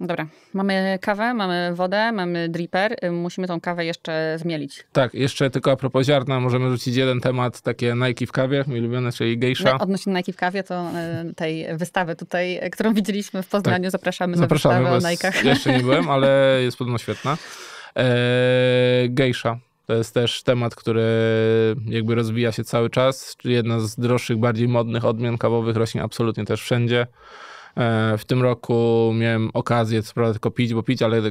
Dobra, mamy kawę, mamy wodę, mamy dripper, y, musimy tą kawę jeszcze zmielić. Tak, jeszcze tylko a propos ziarna, możemy rzucić jeden temat, takie Nike w kawie, mój ulubiony, czyli gejsza. No, odnośnie Nike w kawie, to y, tej wystawy tutaj, y, którą widzieliśmy w Poznaniu, tak. zapraszamy, zapraszamy na wystawę o Nike'ach. Jeszcze nie byłem, ale jest podobno świetna. E, geisha, gejsza. To jest też temat, który jakby rozwija się cały czas. Jedna z droższych, bardziej modnych odmian kawowych rośnie absolutnie też wszędzie. E, w tym roku miałem okazję, co prawda tylko pić, bo pić, ale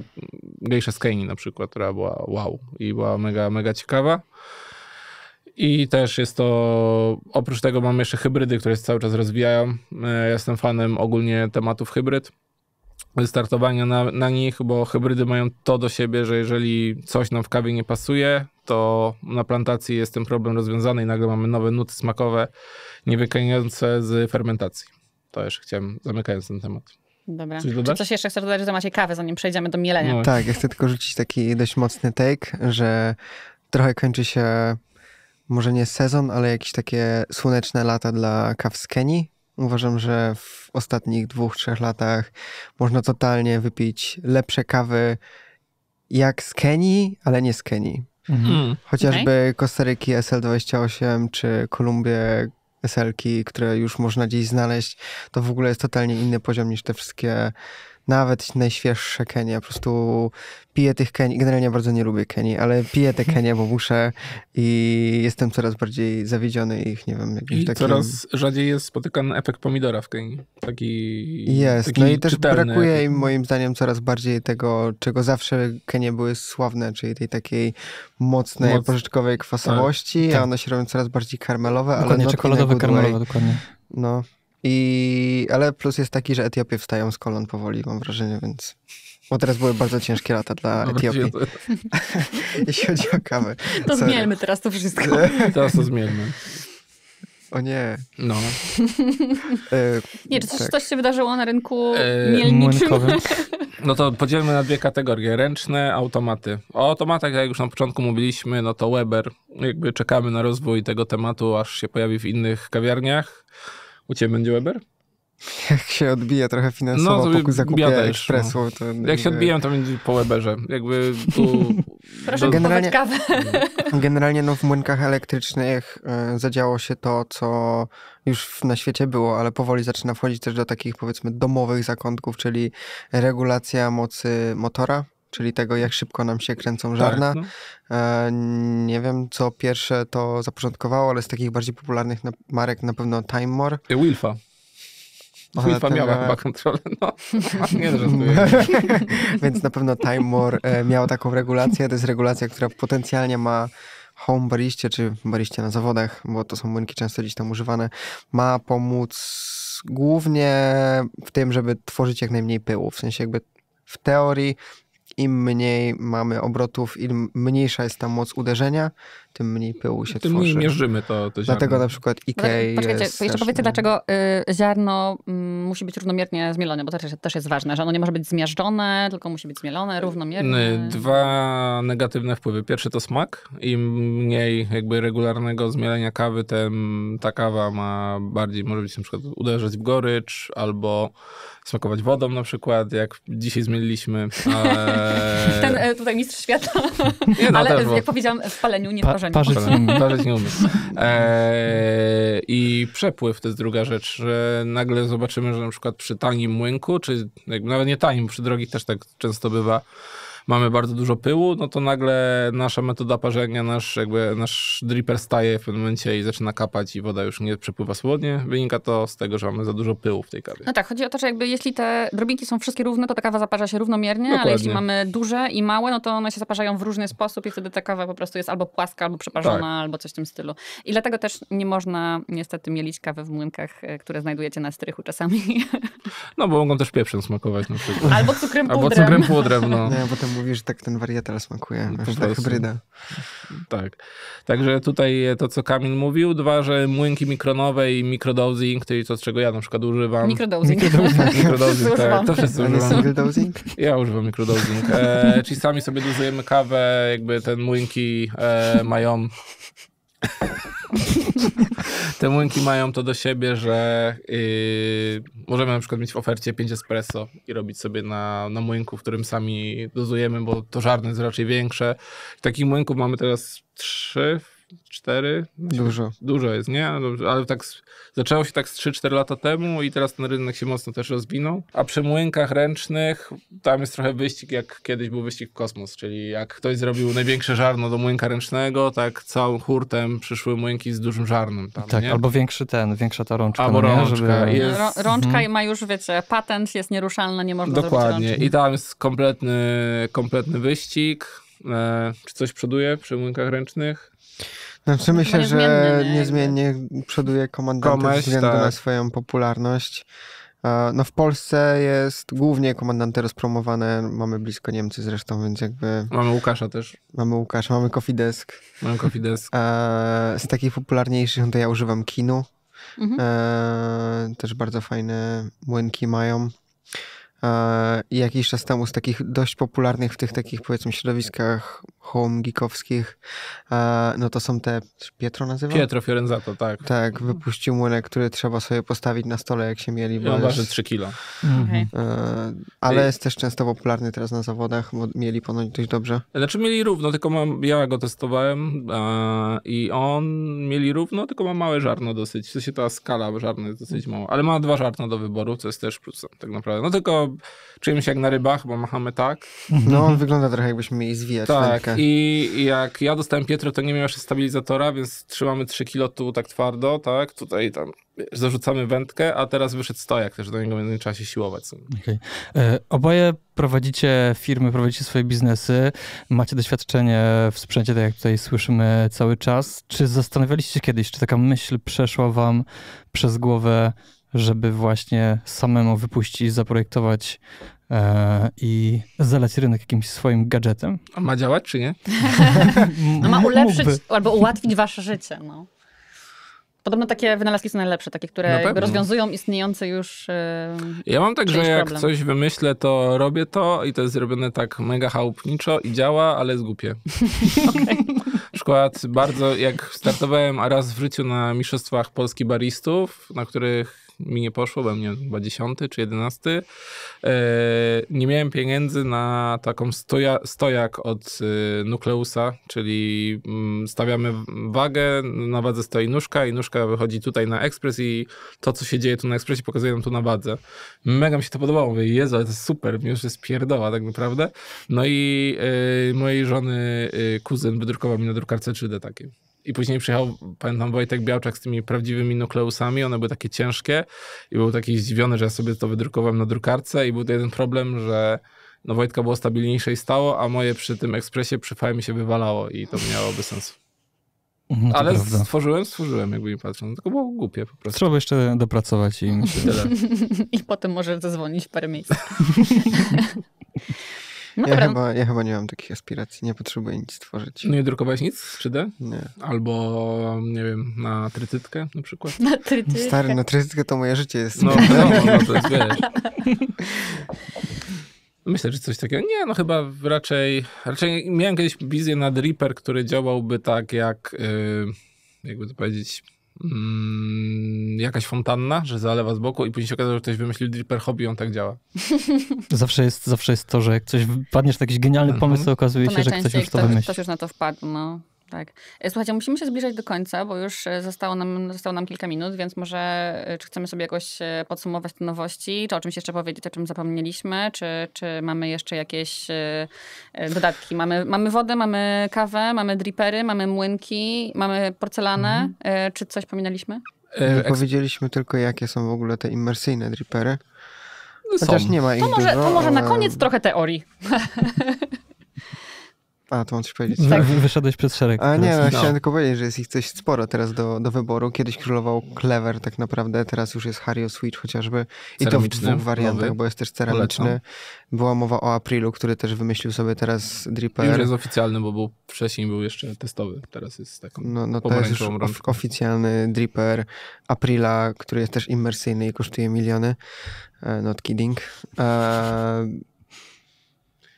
gejsza Skaini, na przykład, która była wow i była mega, mega ciekawa. I też jest to, oprócz tego mam jeszcze hybrydy, które się cały czas rozwijają. E, jestem fanem ogólnie tematów hybryd, wystartowania na, na nich, bo hybrydy mają to do siebie, że jeżeli coś nam w kawie nie pasuje, to na plantacji jest ten problem rozwiązany i nagle mamy nowe nuty smakowe, nie z fermentacji. To już chciałem, zamykając ten temat. Dobra. Coś Czy coś jeszcze chcesz dodać że macie kawy, zanim przejdziemy do mielenia? No. Tak, ja chcę tylko rzucić taki dość mocny take, że trochę kończy się może nie sezon, ale jakieś takie słoneczne lata dla kaw z Kenii. Uważam, że w ostatnich dwóch, trzech latach można totalnie wypić lepsze kawy jak z Kenii, ale nie z Kenii. Mhm. Hmm. Chociażby okay. Kostaryki SL28 czy Kolumbię sl które już można gdzieś znaleźć, to w ogóle jest totalnie inny poziom niż te wszystkie nawet najświeższe Kenie. Po prostu piję tych Kenii. Generalnie bardzo nie lubię Kenii, ale piję te Kenie, bo muszę i jestem coraz bardziej zawiedziony ich, nie wiem, jakimś I takim... coraz rzadziej jest spotykany efekt pomidora w Kenii. Taki Jest, taki no i też brakuje efekt. im moim zdaniem coraz bardziej tego, czego zawsze Kenie były sławne, czyli tej takiej mocnej, Moc... porzeczkowej tak, kwasowości, tak, tak. a one się robią coraz bardziej karmelowe, dokładnie, ale... Czekoladowe, karmelowe, dokładnie. No. I, ale plus jest taki, że Etiopie wstają z kolon powoli, mam wrażenie, więc... Bo teraz były bardzo ciężkie lata dla Dobra, Etiopii. Jeśli chodzi o kawę. To Sorry. zmielmy teraz to wszystko. teraz to zmielmy. O nie. No. E, nie, czy coś, tak. coś się wydarzyło na rynku e, mielniczym? No to podzielmy na dwie kategorie. Ręczne, automaty. O automatach, jak już na początku mówiliśmy, no to Weber. Jakby czekamy na rozwój tego tematu, aż się pojawi w innych kawiarniach. U ciebie będzie Weber? Jak się odbija trochę finansowo no, ekspresu. No. To Jak się odbija, to będzie po Weberze. Jakby tu... Proszę generalnie, kawę. generalnie no, w młynkach elektrycznych y, zadziało się to, co już na świecie było, ale powoli zaczyna wchodzić też do takich powiedzmy domowych zakątków, czyli regulacja mocy motora, czyli tego, jak szybko nam się kręcą tak, żarna. Tak, no. e, nie wiem, co pierwsze to zapoczątkowało, ale z takich bardziej popularnych na, marek na pewno Time More. E, Wilfa. Wilfa ten... miała e, chyba kontrolę, no. Nie Więc na pewno Time More e, miała taką regulację. To jest regulacja, która potencjalnie ma home bariście, czy bariście na zawodach, bo to są młynki często gdzieś tam używane, ma pomóc głównie w tym, żeby tworzyć jak najmniej pyłu. W sensie jakby w teorii im mniej mamy obrotów, im mniejsza jest ta moc uderzenia, tym mniej pyłu się tym tworzy. Tym mierzymy to, to ziarno. Dlatego na przykład no, IKEA Poczekajcie, jest jeszcze powiedzcie, dlaczego y, ziarno y, musi być równomiernie zmielone, bo to też, też jest ważne, że ono nie może być zmiażdżone, tylko musi być zmielone równomiernie. Y, dwa negatywne wpływy. Pierwszy to smak. Im mniej jakby regularnego zmielenia kawy, tym ta kawa ma bardziej, może być na przykład uderzać w gorycz, albo smakować wodą na przykład, jak dzisiaj zmieliliśmy. Ale... Ten e, tutaj mistrz świata. Nie, no, ale też, jak powiedziałam, w paleniu nie Patrz Parze nie parzyć Nie, umiem. Eee, I przepływ to jest druga rzecz, że nagle zobaczymy, że na przykład przy tanim młynku, czy nawet nie tanim, przy drogich też tak często bywa, mamy bardzo dużo pyłu, no to nagle nasza metoda parzenia, nasz, jakby, nasz dripper staje w pewnym momencie i zaczyna kapać i woda już nie przepływa swobodnie. Wynika to z tego, że mamy za dużo pyłu w tej kawie. No tak, chodzi o to, że jakby jeśli te drobinki są wszystkie równe, to ta kawa zaparza się równomiernie, Dokładnie. ale jeśli mamy duże i małe, no to one się zaparzają w różny sposób i wtedy ta kawa po prostu jest albo płaska, albo przeparzona, tak. albo coś w tym stylu. I dlatego też nie można niestety mielić kawy w młynkach, e, które znajdujecie na strychu czasami. No bo mogą też pieprzem smakować na przykład. Albo cukrem pudrem. Albo cukrem pudrem, no. Nie, no mówisz, że tak ten teraz smakuje. Wiesz, no, ta hybryda. Tak. Także tutaj to, co Kamil mówił, dwa, że młynki mikronowe i mikrodosing, czyli to, czego ja na przykład używam. Mikrodosing. Mikrodosing, tak. mikrodosing? Ja używam mikrodosing. E, czyli sami sobie dozujemy kawę, jakby ten młynki e, mają Te młynki mają to do siebie, że yy, możemy na przykład mieć w ofercie 5 espresso i robić sobie na, na młynku, w którym sami dozujemy, bo to żarne jest raczej większe. Takich młynków mamy teraz trzy cztery Dużo. Dużo jest, nie? No ale tak zaczęło się tak z 3-4 lata temu i teraz ten rynek się mocno też rozwinął. A przy młynkach ręcznych tam jest trochę wyścig, jak kiedyś był wyścig w kosmos, czyli jak ktoś zrobił największe żarno do młynka ręcznego, tak całym hurtem przyszły młynki z dużym żarnem. Tam, tak, nie? albo większy ten, większa ta rączka. Albo no rączka. Żeby... Jest... rączka hmm. ma już, wiecie, patent, jest nieruszalna, nie można Dokładnie. I tam jest kompletny, kompletny wyścig E, czy coś przoduje przy młynkach ręcznych? Znaczy myślę, że niezmiennie, przoduje komandanty ze względu tak. na swoją popularność. E, no w Polsce jest głównie komandanty rozpromowane, mamy blisko Niemcy zresztą, więc jakby... Mamy Łukasza też. Mamy Łukasza, mamy Desk, Mamy Kofidesk. Desk. E, z takich popularniejszych no to ja używam Kinu. Mhm. też bardzo fajne młynki mają. E, jakiś czas temu z takich dość popularnych w tych takich powiedzmy środowiskach home geekowskich, e, no to są te, Pietro nazywa? Pietro Fiorenzato, tak. Tak, wypuścił młynek, który trzeba sobie postawić na stole, jak się mieli. Bo I on waży 3 kilo. Mhm. E, ale jest też często popularny teraz na zawodach, bo mieli ponoć dość dobrze. Znaczy mieli równo, tylko mam, ja go testowałem i on mieli równo, tylko ma małe żarno dosyć. W sensie ta skala żarna jest dosyć mm. mała, ale ma dwa żarno do wyboru, co jest też plusem tak naprawdę. No tylko czujemy się jak na rybach, bo machamy tak. Mhm. No, on wygląda trochę jakbyśmy mieli zwijać Tak, rękę. i jak ja dostałem Pietro, to nie miał jeszcze stabilizatora, więc trzymamy 3 kilo tu tak twardo, tak, tutaj tam zarzucamy wędkę, a teraz wyszedł stojak też do niego w międzyczasie siłować. Okay. E, oboje prowadzicie firmy, prowadzicie swoje biznesy, macie doświadczenie w sprzęcie, tak jak tutaj słyszymy cały czas. Czy zastanawialiście się kiedyś, czy taka myśl przeszła wam przez głowę, żeby właśnie samemu wypuścić, zaprojektować e, i zalać rynek jakimś swoim gadżetem. A ma działać czy nie? no ma ulepszyć Mógłby. albo ułatwić wasze życie. No. Podobno takie wynalazki są najlepsze, takie, które rozwiązują istniejące już. Yy, ja mam tak, że jak coś wymyślę, to robię to i to jest zrobione tak mega chałupniczo i działa, ale zgubię. okay. Na przykład bardzo, jak startowałem raz w życiu na Mistrzostwach Polski Baristów, na których mi nie poszło, bo nie wiem, chyba dziesiąty czy 11. E, nie miałem pieniędzy na taką stoja, stojak od y, nukleusa, czyli mm, stawiamy wagę, na wadze stoi nóżka i nóżka wychodzi tutaj na ekspres i to, co się dzieje tu na ekspresie, pokazuje nam tu na wadze. Mega mi się to podobało, mówię, Jezu, ale to jest super, mi już jest pierdoła tak naprawdę. No i y, mojej żony y, kuzyn wydrukował mi na drukarce 3D takie. I później przyjechał, pamiętam, Wojtek Białczak z tymi prawdziwymi nukleusami, one były takie ciężkie i był taki zdziwiony, że ja sobie to wydrukowałem na drukarce i był to jeden problem, że no Wojtka było stabilniejsze i stało, a moje przy tym ekspresie przy mi się wywalało i to miałoby sens. No Ale prawda. stworzyłem, stworzyłem, jakby mi patrząc. No, tylko było głupie po prostu. Trzeba jeszcze dopracować i myślę. I potem może zadzwonić parę miejsc. No ja, chyba, ja chyba nie mam takich aspiracji, nie potrzebuję nic tworzyć. Nie drukowałeś nic w 3D? Nie. Albo, nie wiem, na trytytkę na przykład? Na trytytkę. Stary, na trytytkę to moje życie jest. No, no, no, no to jest, wiesz. Myślę, że coś takiego. Nie, no chyba raczej, raczej miałem kiedyś wizję nad Reaper, który działałby tak jak, y, jakby to powiedzieć, Mm, jakaś fontanna, że zalewa z boku i później się okazało, że ktoś wymyślił dripper hobby i on tak działa. Zawsze jest, zawsze jest to, że jak coś wpadniesz na jakiś genialny mhm. pomysł, to okazuje to się, że ktoś już to wymyślił. Ktoś już na to wpadł, no. Tak. E, słuchajcie, musimy się zbliżać do końca, bo już e, zostało nam, zostało nam kilka minut, więc może e, czy chcemy sobie jakoś podsumować te nowości, czy o czymś jeszcze powiedzieć, o czym zapomnieliśmy, czy, czy mamy jeszcze jakieś dodatki. Mamy, mamy wodę, mamy kawę, mamy dripery, mamy młynki, mamy porcelanę. Mhm. Czy coś pominęliśmy? Nie powiedzieliśmy tylko, jakie są w ogóle te immersyjne dripery. No Chociaż są. nie ma ich to może, dużo, To może ale... na koniec trochę teorii. A, to mam ci powiedzieć. Tak. Wyszedłeś przed szereg. A nie, no, no, chciałem tylko powiedzieć, że jest ich coś sporo teraz do, do wyboru. Kiedyś królował Clever tak naprawdę, teraz już jest Hario Switch chociażby. I to w dwóch wariantach, nowy. bo jest też ceramiczny. Polecam. Była mowa o Aprilu, który też wymyślił sobie teraz Dripper. Już jest oficjalny, bo był, wcześniej był jeszcze testowy. Teraz jest taką No, no to jest już of, oficjalny Dripper Aprila, który jest też immersyjny i kosztuje miliony. E, not kidding. Eee...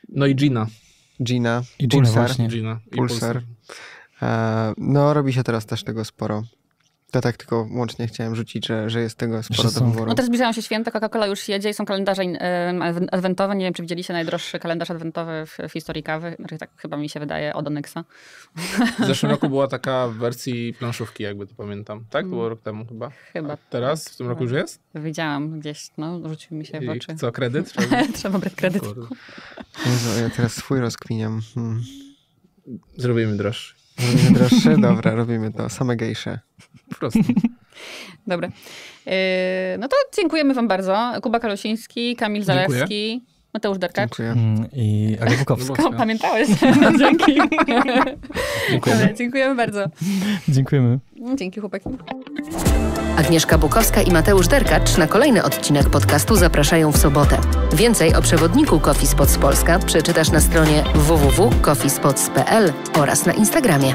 No i Gina. Gina, I Gina Pulsar. Właśnie. Gina i Pulsar. Pulsar. E, no, robi się teraz też tego sporo. Ja tak tylko łącznie chciałem rzucić, że, że jest tego sporo do wyboru. No teraz zbliżają się święta, Coca-Cola już jedzie i są kalendarze adwentowe. Nie wiem, czy widzieliście najdroższy kalendarz adwentowy w, w historii kawy. Tak chyba mi się wydaje od Onyxa. W zeszłym roku była taka w wersji planszówki, jakby to pamiętam. Tak? To było mm. rok temu chyba. Chyba. A teraz? Tak. W tym roku już no. jest? Widziałam gdzieś, no rzucił mi się w oczy. I co, kredyt? Trzeba, brać kredyt. Kurde. Jezu, ja teraz swój rozkwiniam. Hmm. Zrobimy droższy. Zrobimy droższe? Dobra, robimy to. Same gejsze. Po prostu. Dobra. E, no to dziękujemy wam bardzo. Kuba Kalosiński, Kamil Zalewski. Dziękuję. Mateusz mm, Derkacz. Dziękuję. I Agnieszka Bukowska. pamiętałeś. No, dzięki. dziękujemy. Dobra, dziękujemy bardzo. Dziękujemy. Dzięki chłopaki. Agnieszka Bukowska i Mateusz Derkacz na kolejny odcinek podcastu zapraszają w sobotę. Więcej o przewodniku Coffee Spots Polska przeczytasz na stronie www.coffeespots.pl oraz na Instagramie.